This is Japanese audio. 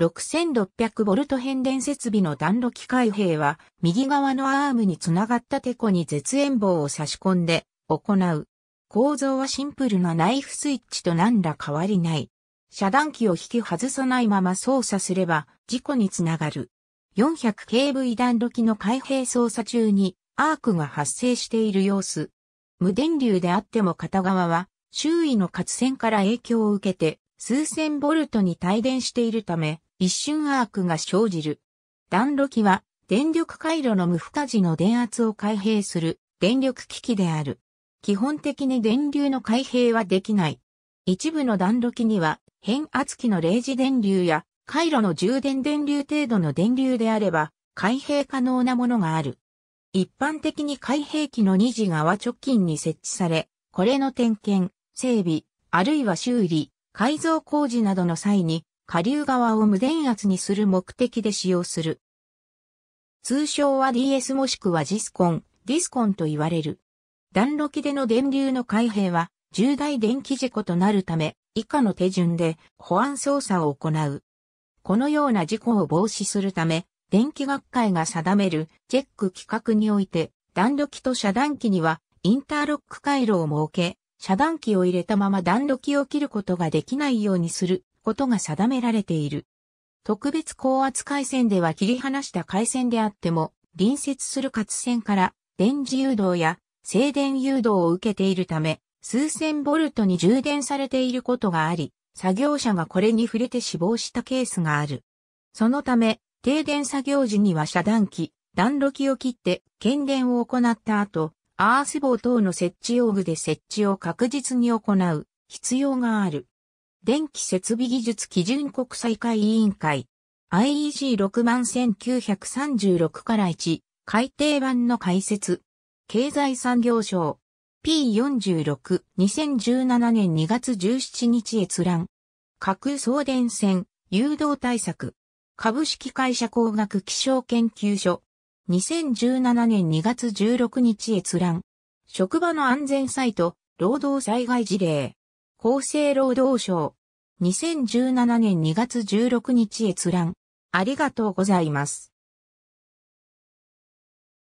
6600ボルト変電設備の暖炉機械兵は、右側のアームにつながったテコに絶縁棒を差し込んで行う。構造はシンプルなナイフスイッチと何ら変わりない。遮断機を引き外さないまま操作すれば、事故につながる。400kV 暖炉機の開閉操作中に、アークが発生している様子。無電流であっても片側は、周囲の活線から影響を受けて、数千ボルトに帯電しているため、一瞬アークが生じる。暖炉機は電力回路の無負荷時の電圧を開閉する電力機器である。基本的に電流の開閉はできない。一部の暖炉機には変圧器の0時電流や回路の充電電流程度の電流であれば開閉可能なものがある。一般的に開閉器の2次側直近に設置され、これの点検、整備、あるいは修理、改造工事などの際に下流側を無電圧にする目的で使用する。通称は DS もしくはジスコン、ディスコンと言われる。暖炉機での電流の開閉は重大電気事故となるため以下の手順で保安操作を行う。このような事故を防止するため電気学会が定めるチェック規格において暖炉機と遮断機にはインターロック回路を設け遮断機を入れたまま暖炉機を切ることができないようにすることが定められている。特別高圧回線では切り離した回線であっても、隣接する活線から電磁誘導や静電誘導を受けているため、数千ボルトに充電されていることがあり、作業者がこれに触れて死亡したケースがある。そのため、停電作業時には遮断機、暖炉機を切って、検電を行った後、アース棒等の設置用具で設置を確実に行う必要がある。電気設備技術基準国際会委員会 IEC6 万1936から1改訂版の解説経済産業省 P46 2017年2月17日閲覧架空送電線誘導対策株式会社工学気象研究所2017年2月16日閲覧職場の安全サイト労働災害事例厚生労働省2017年2月16日閲覧。ありがとうございます。